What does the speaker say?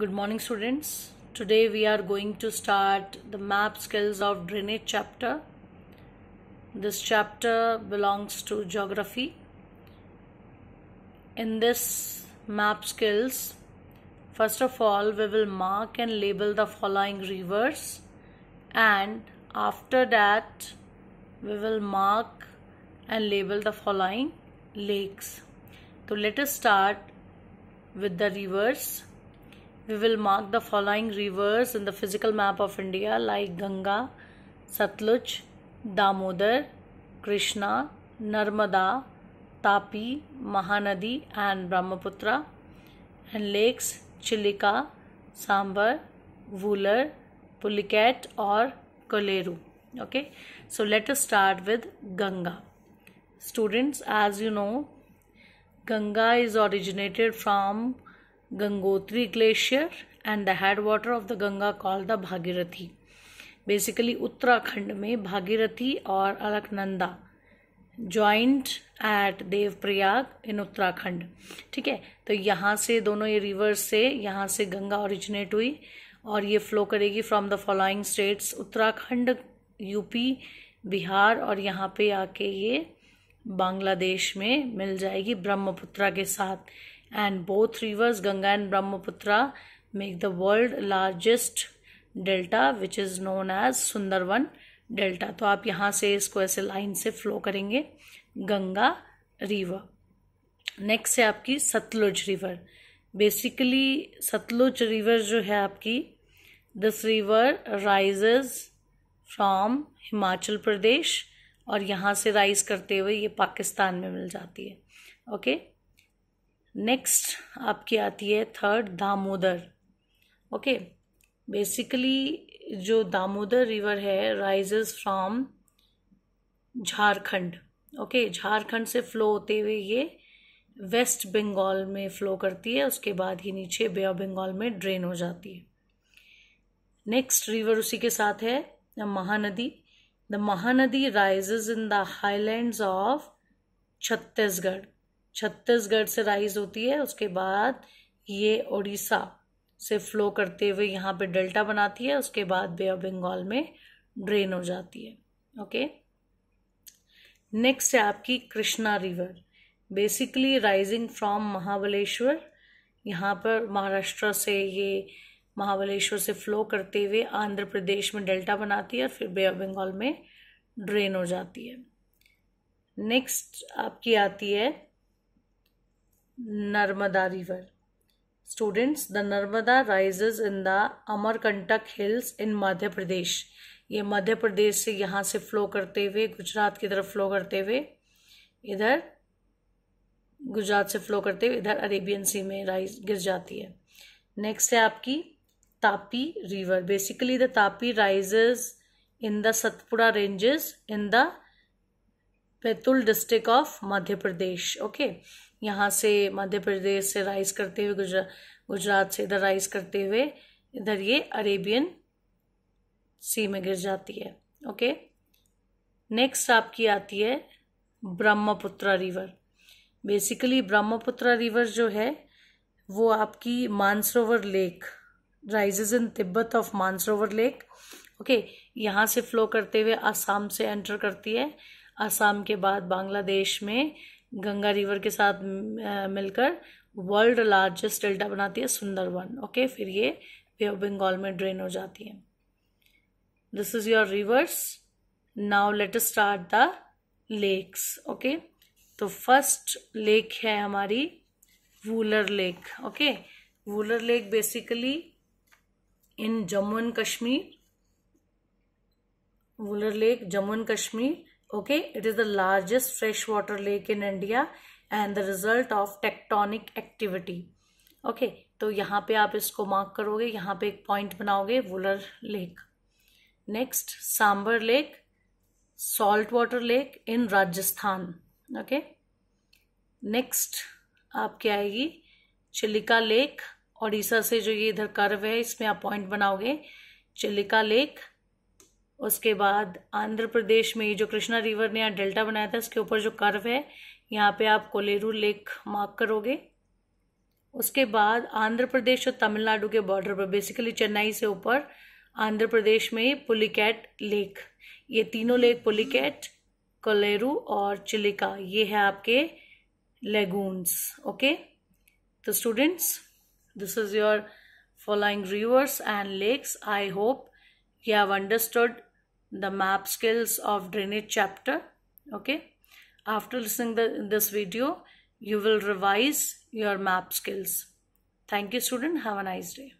good morning students today we are going to start the map skills of drainage chapter this chapter belongs to geography in this map skills first of all we will mark and label the following rivers and after that we will mark and label the following lakes so let us start with the rivers we will mark the following rivers in the physical map of India like Ganga, Satluj, Damodar, Krishna, Narmada, Tapi, Mahanadi and Brahmaputra and lakes Chilika, Sambar, Wooler, Pulicat or Kolleru. Okay, so let us start with Ganga. Students, as you know, Ganga is originated from Gangotri glacier and the headwater of the Ganga call the Bhagirathi basically Uttarakhand में भागीरथी और Alaknanda joint at Devprayag in Uttarakhand ठीक है तो यहाँ से दोनों ये reverse से यहाँ से गंगा ओरिजिनेट हुई और ये फ्लो करेगी from the following states Uttarakhand UP Bihar और यहाँ पे आके ये बांग्लादेश में मिल जाएगी ब्रह्मपुत्रा के साथ and both rivers Ganga and Brahmaputra make the world largest delta which is known as Sundarban delta तो आप यहाँ से इसको ऐसे लाइन से फ्लो करेंगे गंगा रिवर नेक्स्ट है आपकी Sutlej river basically Sutlej river जो है आपकी this river rises from Himachal Pradesh और यहाँ से राइज करते हुए ये पाकिस्तान में मिल जाती है ओके okay? नेक्स्ट आपकी आती है थर्ड दामोदर ओके बेसिकली जो दामोदर रिवर है rises from Jharkhand okay Jharkhand से फ्लो होते हुए ये वेस्ट बंगाल में फ्लो करती है उसके बाद ही नीचे बे ऑफ बंगाल में ड्रेन हो जाती है नेक्स्ट रिवर उसी के साथ है Mahanadi the Mahanadi rises in the highland of Chhattisgarh Chhattisgarh से राइज होती है उसके बाद ये उड़ीसा से फ्लो करते हुए यहाँ पे डेल्टा बनाती है उसके बाद बे ऑफ बंगाल में ड्रेन हो जाती है ओके नेक्स्ट है आपकी Krishna river basically rising from Mahabaleshwar यहाँ पर महाराष्ट्र से ये महाबलेश्वर से फ्लो करते हुए आंध्र प्रदेश में डेल्टा बनाती है और फिर बे ऑफ बंगाल में ड्रेन हो जाती है नेक्स्ट आपकी आती है Narmada river students the Narmada rises in the Amarkantak hills in Madhya Pradesh ये मध्य प्रदेश से यहाँ से फ्लो करते हुए गुजरात की तरफ फ्लो करते हुए इधर गुजरात से फ्लो करते हुए इधर अरेबियन सी में राइज गिर जाती है नेक्स्ट है आपकी Tapi river basically the Tapi rises in the Satpura ranges in the Betul district of Madhya Pradesh okay यहाँ से मध्य प्रदेश से राइज करते हुए गुजरा गुजरात से इधर राइज करते हुए इधर ये अरेबियन सी में गिर जाती है ओके नेक्स्ट आपकी आती है Brahmaputra river basically Brahmaputra river जो है वो आपकी Mansarovar lake rises in Tibet of Mansarovar lake okay यहाँ से फ्लो करते हुए आसाम से एंटर करती है असम के बाद बांग्लादेश में गंगा रिवर के साथ मिलकर वर्ल्ड लार्जेस्ट डेल्टा बनाती है सुंदरवन ओके फिर ये वे ऑफ बंगाल में ड्रेन हो जाती है this is your rivers now let start the lakes okay तो फर्स्ट लेक है हमारी Wular lake okay Wular lake basically in Jammu and Kashmir Wular lake Jammu and Kashmir okay it is the largest freshwater lake in india and the result of tectonic activity okay तो यहाँ पे आप इसको mark करोगे यहाँ पे एक पॉइंट बनाओगे Wular lake next Sambhar lake salt water lake in Rajasthan okay next आपकी आएगी चिलिका लेक ओडिशा से जो ये इधर कर्व है इसमें आप पॉइंट बनाओगे चिलिका लेक उसके बाद आंध्र प्रदेश में जो कृष्णा रिवर ने यहाँ डेल्टा बनाया था उसके ऊपर जो कर्व है यहाँ पे आप कोलेरू लेक मार्क करोगे उसके बाद आंध्र प्रदेश और तमिलनाडु के बॉर्डर पर बेसिकली चेन्नई से ऊपर आंध्र प्रदेश में पुलिकैट लेक ये तीनों लेक पुलिकैट कोलेरू और चिलिका ये है आपके लेगून्स ओके तो students this is your following rivers and lakes I hope you have understood the map skills of drainage chapter okay after listening the, this video you will revise your map skills thank you student have a nice day